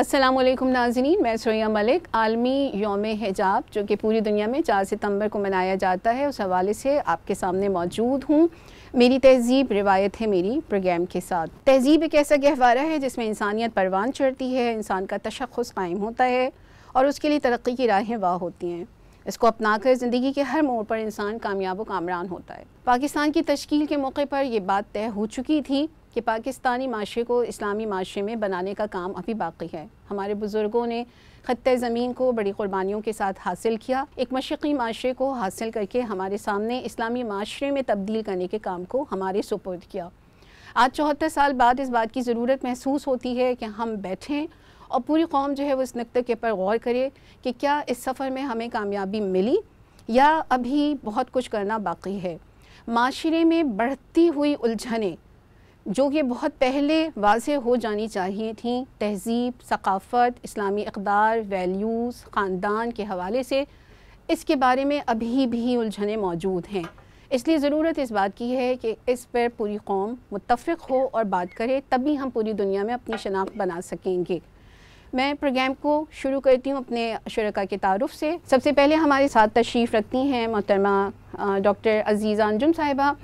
असलम नाजरीन मैं सोया मलिक आलमी योम हिजाब जो कि पूरी दुनिया में चार सितंबर को मनाया जाता है उस हवाले से आपके सामने मौजूद हूँ मेरी तहजीब रिवायत है मेरी प्रोग्राम के साथ तहजीब एक ऐसा गहवारा है जिसमें इंसानियत परवान चढ़ती है इंसान का तशखस कायम होता है और उसके लिए तरक्की की राहें वाह होती हैं इसको अपनाकर ज़िंदगी के हर मोड़ पर इंसान कामयाब व कामरान होता है पाकिस्तान की तश्कील के मौके पर यह बात तय हो चुकी थी कि पाकिस्तानी माशरे को इस्लामी माशरे में बनाने का काम अभी बाकी है हमारे बुज़ुर्गों ने ख़त ज़मीन को बड़ी क़ुरबानियों के साथ हासिल किया एक मशरक़ी माशरे को हासिल करके हमारे सामने इस्लामी माशरे में तब्दील करने के काम को हमारे सुपुर्द किया आज चौहत्तर साल बाद इस बात की ज़रूरत महसूस होती है कि हम बैठें और पूरी कौम जो है वो इस नक्ते के ऊपर गौर करे कि क्या इस सफ़र में हमें कामयाबी मिली या अभी बहुत कुछ करना बाकी है माशरे में बढ़ती हुई उलझने जो कि बहुत पहले वाज हो जानी चाहिए थी तहज़ीब सकाफ़त इस्लामी अकदार वैल्यूज़ ख़ानदान के हवाले से इसके बारे में अभी भी उलझने मौजूद हैं इसलिए ज़रूरत इस बात की है कि इस पर पूरी कौम मुतफ़ हो और बात करे तभी हम पूरी दुनिया में अपनी शनाख्त बना सकेंगे मैं प्रोग्राम को शुरू करती हूँ अपने शुरा के तारफ़ से सबसे पहले हमारे साथ तशरीफ़ रखती हैं मोहतरमा डॉक्टर अजीज़ अंजुम साहिबा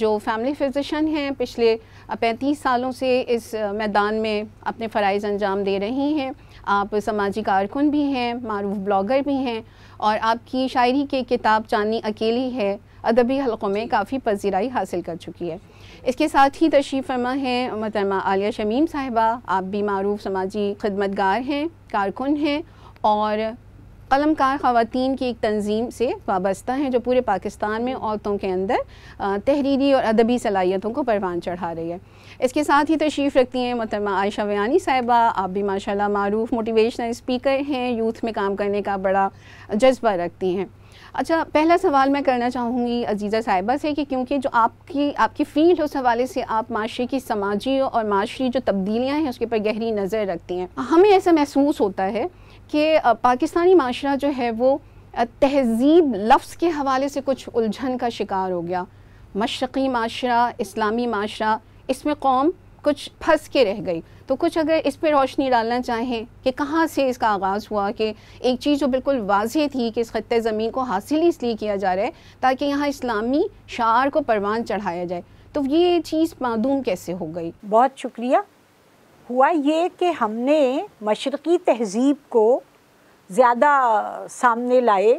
जो फैमिली फिजिशन हैं पिछले पैंतीस सालों से इस मैदान में अपने फ़रज़ अंजाम दे रही हैं आप समाजी कारकुन भी हैं मरूफ ब्लॉगर भी हैं और आपकी शायरी की किताब चांदनी अकेली है अदबी हलकों में काफ़ी पजीराई हासिल कर चुकी है इसके साथ ही तशरीफ़ फरमा हैं मतरमा आलिया शमीम साहिबा आप भी मरूफ समाजी खदमतगार हैं कारकुन हैं और कलमकार खातन की एक तंजीम से वाबस्ता हैं जो पूरे पाकिस्तान में औरतों के अंदर तहरीरी और अदबी सलाहियतों को परवान चढ़ा रही है इसके साथ ही तशरीफ़ रखती हैं मतरमा आयशा वयानी साहिबा आप भी माशाल्लाह मरूफ मोटिवेशनल स्पीकर हैं यूथ में काम करने का बड़ा जज्बा रखती हैं अच्छा पहला सवाल मैं करना चाहूँगी अजीज़ा साहिबा से कि क्योंकि जो आपकी आपकी फील्ड उस हवाले से आप माशरे की समाजी और माशरी जो तब्दीलियाँ हैं उसके ऊपर गहरी नज़र रखती हैं हमें ऐसा महसूस होता है कि पाकिस्तानी माशरा जो है वो तहजीब लफ्ज़ के हवाले से कुछ उलझन का शिकार हो गया मशरक़ी माशरा इस्लामी माशरा इसमें कौम कुछ फंस के रह गई तो कुछ अगर इस पर रोशनी डालना चाहें कि कहाँ से इसका आगाज़ हुआ कि एक चीज़ जो बिल्कुल वाज थी कि इस ख़त ज़मीन को हासिल इसलिए किया जा रहा है ताकि यहाँ इस्लामी शार को परवान चढ़ाया जाए तो ये चीज़ मदूम कैसे हो गई बहुत शुक्रिया हुआ ये कि हमने मशरक़ी तहज़ीब को ज़्यादा सामने लाए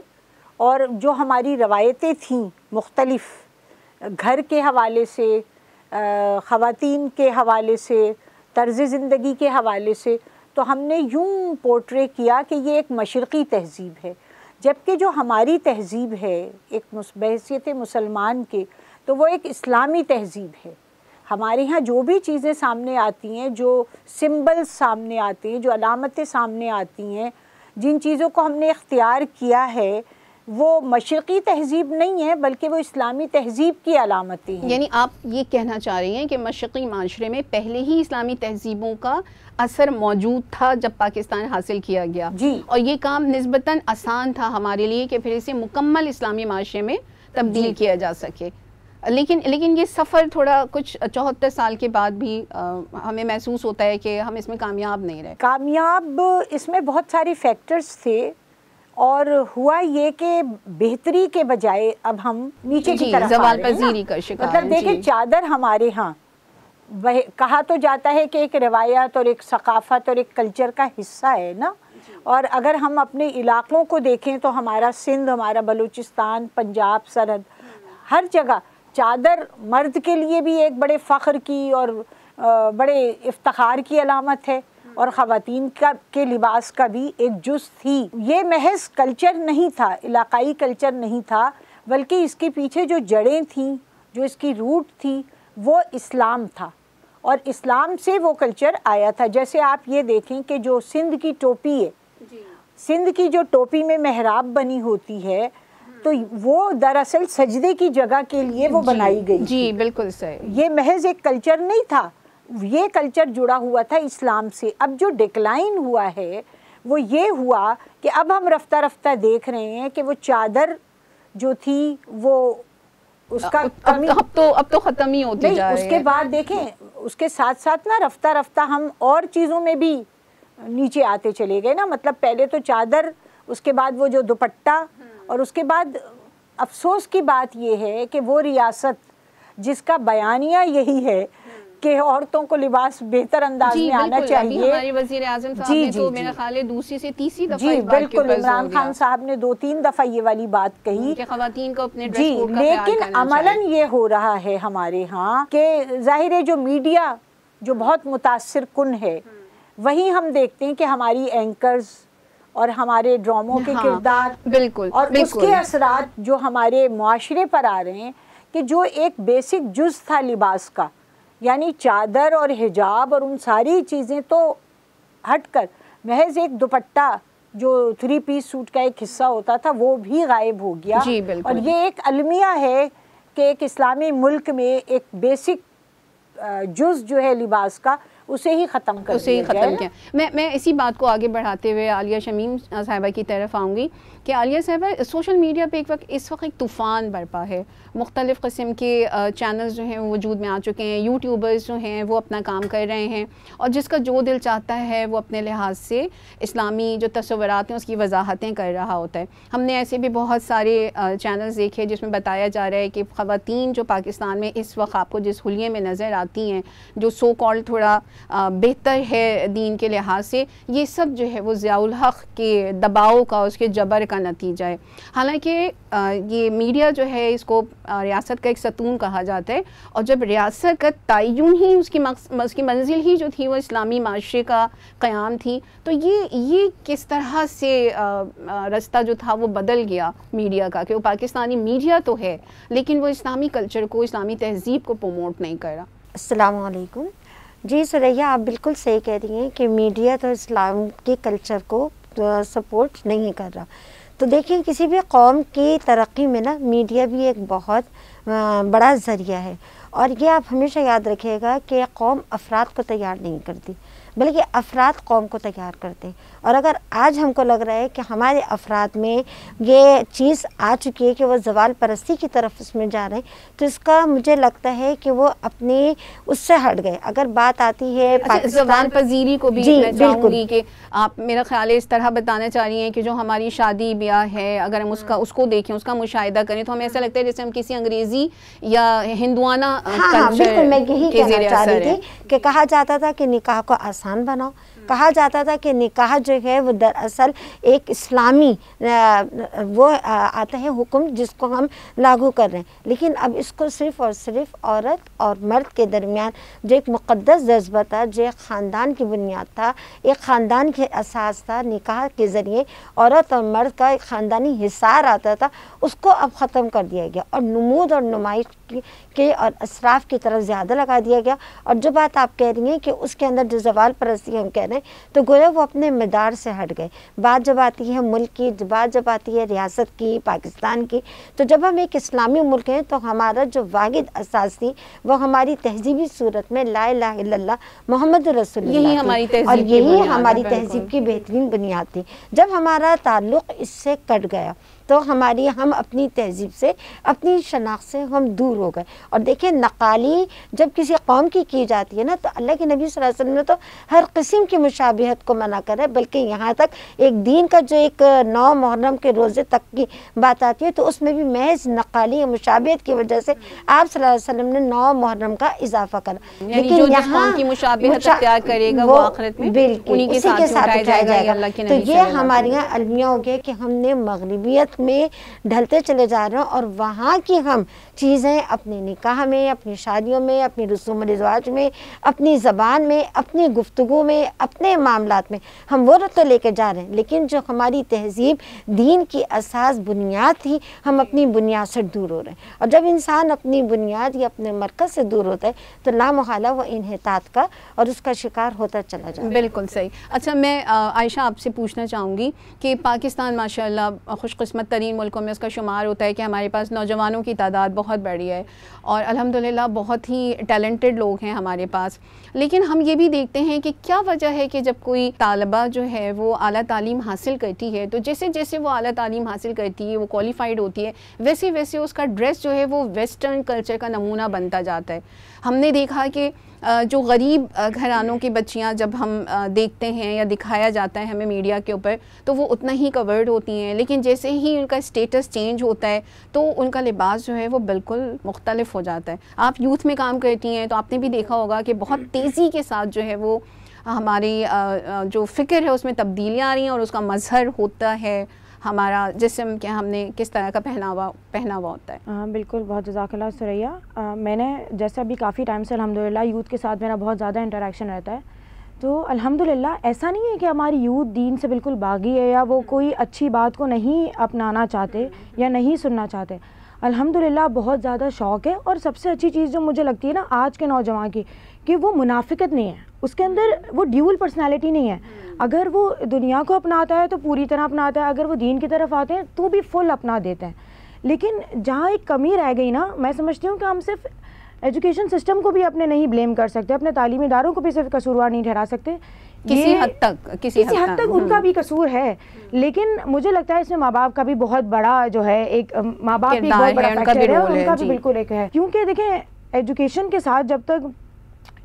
और जो हमारी रवायतें थीं मुख्तलफ़ घर के हवाले से ख़वान के हवाले से तर्ज़ ज़िंदगी के हवाले से तो हमने यूँ पोट्रे किया कि ये एक मशरक़ी तहज़ीब है जबकि जो हमारी तहज़ीब है एक बहसीत मुसलमान के तो वो एक इस्लामी तहज़ीब है हमारे यहाँ जो भी चीज़ें सामने आती हैं जो सिम्बल्स सामने आते हैं जो अलामतें सामने आती हैं जिन चीज़ों को हमने इख्तियार किया है वो मशरक़ी तहजीब नहीं है बल्कि वो इस्लामी तहजीब की अलामती है यानी आप ये कहना चाह रही हैं कि मशरक़ी माशरे में पहले ही इस्लामी तहजीबों का असर मौजूद था जब पाकिस्तान हासिल किया गया जी और ये काम नस्बता आसान था हमारे लिए कि फिर इसे मुकम्मल इस्लामी माशरे में तब्दील किया जा सके लेकिन लेकिन ये सफ़र थोड़ा कुछ चौहत्तर साल के बाद भी आ, हमें महसूस होता है कि हम इसमें कामयाब नहीं रहे कामयाब इसमें बहुत सारे फैक्टर्स थे और हुआ ये कि बेहतरी के बजाय अब हम नीचे की तरफ जवाल पजीरी का शिकार मतलब देखें चादर हमारे यहाँ वह कहा तो जाता है कि एक रवायत और एक सकाफत और एक कल्चर का हिस्सा है ना और अगर हम अपने इलाकों को देखें तो हमारा सिंध हमारा बलूचिस्तान पंजाब सरहद हर जगह चादर मर्द के लिए भी एक बड़े फ़ख्र की और बड़े इफ्तार की अलामत है और ख़वान का के लिबास का भी एक जुज थी ये महज कल्चर नहीं था इलाकाई कल्चर नहीं था बल्कि इसके पीछे जो जड़ें थीं जो इसकी रूट थी वो इस्लाम था और इस्लाम से वो कल्चर आया था जैसे आप ये देखें कि जो सिंध की टोपी है सिंध की जो टोपी में महराब बनी होती है तो वो दरअसल सजदे की जगह के लिए वो बनाई गई जी बिल्कुल सही ये महज एक कल्चर नहीं था ये कल्चर जुड़ा हुआ था इस्लाम से अब जो डिक्लाइन हुआ है वो ये हुआ कि अब हम रफ्ता रफ्ता देख रहे हैं कि वो चादर जो थी वो उसका अब, कमी अब तो अब तो खत्म ही होती जा उसके बाद देखें उसके साथ साथ ना रफ्ता रफ्ता हम और चीज़ों में भी नीचे आते चले गए ना मतलब पहले तो चादर उसके बाद वो जो दुपट्टा हम्म। और उसके बाद अफसोस की बात ये है कि वो रियासत जिसका बयानिया यही है कि औरतों को लिबास बेहतर अंदाज में आना चाहिए जी, तो जी, तो मेरा ख्याल है दूसरी से तीसरी दफा जी बिल्कुल इमरान खान साहब ने दो तीन दफा ये वाली बात कही खातन को अपने जी लेकिन अमलन ये हो रहा है हमारे यहाँ के जाहिर है जो मीडिया जो बहुत मुतासर कन है हम्म। वही हम देखते हैं कि हमारी एंकर्स और हमारे ड्रामो के हाँ, किरदार बिल्कुल और बिल्कुल, उसके असरात जो हमारे माशरे पर आ रहे हैं कि जो एक बेसिक जुज था लिबास का यानी चादर और हिजाब और उन सारी चीज़ें तो हट कर महज एक दुपट्टा जो थ्री पीस सूट का एक हिस्सा होता था वो भी गायब हो गया जी बिल्कुल और ये एक अलमिया है कि एक इस्लामी मुल्क में एक बेसिक जुज जो है लिबास का उसे ही ख़त्म कर उसे ही ख़त्म किया मैं मैं इसी बात को आगे बढ़ाते हुए आलिया शमीम साहिबा की तरफ आऊँगी कि आलिया साहबा सोशल मीडिया पे एक वक्त इस वक्त एक तूफ़ान बरपा है मुख्तलिफ़ कस्म के चैनल्स जो हैं वजूद में आ चुके हैं यूट्यूबर्स जो हैं वो अपना काम कर रहे हैं और जिसका जो दिल चाहता है वो अपने लिहाज से इस्लामी जो तस्वरत हैं उसकी वजाहतें कर रहा होता है हमने ऐसे भी बहुत सारे चैनल्स देखे जिसमें बताया जा रहा है कि ख़वान जो पाकिस्तान में इस वक्त आपको जिस हलिए में नज़र आती हैं जो सो कॉल थोड़ा बेहतर है दीन के लिहाज से ये सब जो है वो ज़ियाल हक़ के दबाव का उसके जबर का का नतीजा है हालांकि ये मीडिया जो है इसको रियासत का एक सतून कहा जाता है और जब रियासत का तयन ही उसकी उसकी मंजिल ही जो थी वो इस्लामी माशरे का क़्याम थी तो ये ये किस तरह से रास्ता जो था वो बदल गया मीडिया का कि वो पाकिस्तानी मीडिया तो है लेकिन वो इस्लामी कल्चर को इस्लामी तहजीब को प्रमोट नहीं कर रहा असलकुम जी सुरैया आप बिल्कुल सही कह रही हैं कि मीडिया तो इस्लाम के कल्चर को सपोर्ट नहीं कर रहा तो देखिए किसी भी कौम की तरक्की में ना मीडिया भी एक बहुत बड़ा ज़रिया है और ये आप हमेशा याद रखिएगा कि कौम अफराद को तैयार नहीं करती बल्कि अफराद कौम को तैयार करते और अगर आज हमको लग रहा है कि हमारे अफराद में ये चीज़ आ चुकी है कि वो जवाल परस्ती की तरफ उसमें जा रहे हैं तो इसका मुझे लगता है कि वो अपने उससे हट गए अगर बात आती है अच्छा, पजीरी को भी जी, कि आप मेरा ख्याल है इस तरह बताना चाह रही हैं कि जो हमारी शादी ब्याह है अगर हम उसका हम्म। उसको देखें उसका मुशाह करें तो हमें ऐसा लगता है जैसे हम किसी अंग्रेज़ी या हिंदुआना हाँ, हाँ, बिल्कुल मैं यही कहना चाह रही थी कि कहा जाता था कि निकाह को आसान बनाओ कहा जाता था कि निकाह जो है वो दरअसल एक इस्लामी वो आता है हुक्म जिसको हम लागू कर रहे हैं लेकिन अब इसको सिर्फ़ और सिर्फ औरत और मर्द के दरमियान जो एक मुक़दस जज्बा था जो एक ख़ानदान की बुनियाद था एक ख़ानदान के असास था निकाह के ज़रिए औरत और मर्द का एक ख़ानदानी हिसार आता था उसको अब ख़त्म कर दिया गया और नमूद और नुमाइश के और असराफ की तरफ ज़्यादा लगा दिया गया और जो बात आप कह रही हैं कि उसके अंदर जो जवाल परस्ती हम कह रहे हैं तो गोया वो अपने मैदान रडार से हट गए बात जब आती है मुल्क की बात जब आती है रियासत की पाकिस्तान की तो जब हम एक इस्लामी मुल्क हैं तो हमारा जो वाहिद असास थी वो हमारी तहजीबी सूरत में ला ला मोहम्मद रसूल यही हमारी और यही हमारी तहजीब की बेहतरीन बुनियाद थी जब हमारा ताल्लुक़ इससे कट गया तो हमारी हम अपनी तहजीब से अपनी शनाख्त से हम दूर हो गए और देखिए नकाली जब किसी कौम की की जाती है ना तो अल्लाह के नबी सल्लल्लाहु अलैहि वसल्लम ने तो हर किस्म की मुशाबहत को मना करा है बल्कि यहाँ तक एक दीन का जो एक नौ मुहर्रम के रोज़े तक की बात आती है तो उसमें भी महज नकाली या मुशाबहत की वजह से आप सल्लल्लाहु अलैहि वसल्लम ने नौ मुहर्रम का इजाफा करा लेकिन यहाँ की मुशाबहत अख्तियार करेगा वो आखिरत में बिल्कुल उसी के साथ उठाया जाएगा तो ये हमारे यहाँ अलमिया हो गया कि हमने मगरबियत में ढलते चले जा रहे हैं और वहाँ की हम चीज़ें अपने निकाह में अपनी शादियों में अपनी रसूम रिवाज में अपनी ज़बान में अपनी गुफ्तु में अपने मामला में हम वो तो लेकर जा रहे हैं लेकिन जो हमारी तहजीब दीन की असास बुनियाद थी हम अपनी बुनियाद से दूर हो रहे हैं और जब इंसान अपनी बुनियाद या अपने मरकज़ से दूर होता है तो लामहाला वह इनहतात का और उसका शिकार होता चला जाए बिल्कुल सही अच्छा मैं आयशा आपसे पूछना चाहूँगी कि पाकिस्तान माशा खुशकस्मत तरीन मुल्कों में उसका शुमार होता है कि हमारे पास नौजवानों की तादाद बहुत बढ़ी है और अल्हम्दुलिल्लाह बहुत ही टैलेंटेड लोग हैं हमारे पास लेकिन हम ये भी देखते हैं कि क्या वजह है कि जब कोई तालबा जो है वो अली तालीम हासिल करती है तो जैसे जैसे वो अली तालीम हासिल करती है वो क्वालिफाइड होती है वैसे वैसे उसका ड्रेस जो है वो वेस्टर्न कल्चर का नमूना बनता जाता है हमने देखा कि जो गरीब घरानों की बच्चियां जब हम देखते हैं या दिखाया जाता है हमें मीडिया के ऊपर तो वो उतना ही कवर्ड होती हैं लेकिन जैसे ही उनका स्टेटस चेंज होता है तो उनका लिबास जो है वो बिल्कुल मुख्तलिफ हो जाता है आप यूथ में काम करती हैं तो आपने भी देखा होगा कि बहुत तेज़ी के साथ जो है वो हमारी जो फ़िक्र है उसमें तब्दीलियाँ आ रही हैं और उसका मजहर होता है हमारा जिसम के हमने किस तरह का पहनावा पहनावा होता है हाँ बिल्कुल बहुत जजाकला सुरैया मैंने जैसे अभी काफ़ी टाइम से अलहमदिल्ला यूथ के साथ मेरा बहुत ज़्यादा इंटरेक्शन रहता है तो अल्हम्दुलिल्लाह ऐसा नहीं है कि हमारी यूथ दीन से बिल्कुल बागी है या वो कोई अच्छी बात को नहीं अपनाना चाहते या नहीं सुनना चाहते अल्हम्दुलिल्लाह बहुत ज़्यादा शौक़ है और सबसे अच्छी चीज़ जो मुझे लगती है ना आज के नौजवान की कि वो मुनाफिकत नहीं है उसके अंदर वो ड्यूअल पर्सनालिटी नहीं है हम्म। अगर वो दुनिया को अपनाता है तो पूरी तरह अपनाता है अगर वो दीन की तरफ आते हैं तो भी फुल अपना देते हैं लेकिन जहाँ एक कमी रह गई ना मैं समझती हूँ कि हम सिर्फ एजुकेशन सिस्टम को भी अपने नहीं ब्लेम कर सकते अपने तालीमी इदारों को भी सिर्फ कसूरवार नहीं ठहरा सकते किसी हद तक किसी, किसी हद तक उनका भी कसूर है हम्म। लेकिन मुझे लगता है इसमें माँ बाप का भी बहुत बड़ा जो है एक माँ बाप भी बहुत बड़ा है, उनका भी बिल्कुल एक है क्योंकि देखें एजुकेशन के साथ जब तक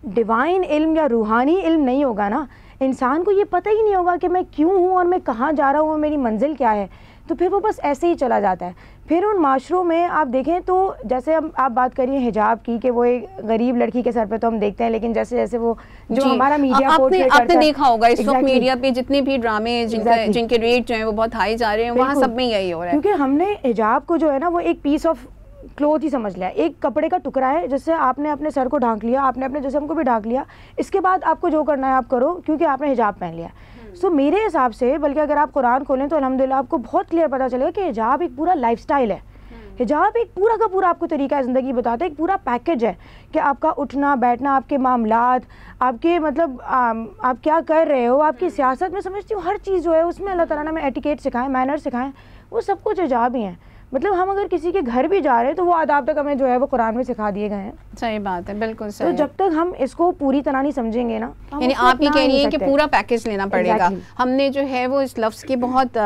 डिवाइन इल्म या रूहानी इल्म नहीं होगा ना इंसान को ये पता ही नहीं होगा कि मैं क्यों हूँ और मैं कहाँ जा रहा हूँ और मेरी मंजिल क्या है तो फिर वो बस ऐसे ही चला जाता है फिर उन माशरों में आप देखें तो जैसे हम आप बात करिए हिजाब की कि वो एक गरीब लड़की के सर पे तो हम देखते हैं लेकिन जैसे जैसे वो जो हमारा मीडिया आपने, आपने देखा होगा इस exactly. मीडिया पे जितने भी ड्रामे exactly. जिनके रेट जो है वो बहुत हाई जा रहे हैं वहाँ सब में यही हो रहा है क्योंकि हमने हिजाब को जो है ना वो एक पीस ऑफ क्लोथ ही समझ लिया एक कपड़े का टुकड़ा है जिससे आपने अपने सर को ढांक लिया आपने अपने जिसम को भी ढांक लिया इसके बाद आपको जो करना है आप करो क्योंकि आपने हिजाब पहन लिया सो हम्म। so, मेरे हिसाब से बल्कि अगर आप कुरान खोलें तो अलहमदिल्ला आपको बहुत क्लियर पता चलेगा कि हिजाब एक पूरा लाइफ है हम्म। हिजाब एक पूरा का पूरा आपको तरीका है ज़िंदगी बताता है एक पूरा पैकेज है कि आपका उठना बैठना आपके मामला आपके मतलब आ, आप क्या कर रहे हो आपकी हम्म। सियासत में समझती हूँ हर चीज़ जो है उसमें अल्लाह ताला ने हमें एटिकेट सिखाएं मैनर सिखाएं वो सब कुछ हिजाब ही हैं मतलब हम अगर किसी के घर भी जा रहे हैं तो वो आदाब तक हमें जो है वो कुरान में सिखा दिए गए हैं सही बात है बिल्कुल तो सही तो जब तक हम इसको पूरी तरह नहीं समझेंगे ना यानी आप ये कह रही हैं कि पूरा पैकेज लेना पड़ेगा exactly. हमने जो है वो इस लफ्ज़ के बहुत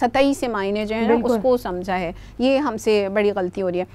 सतही से मायने जो है ना उसको समझा है ये हमसे बड़ी गलती हो रही है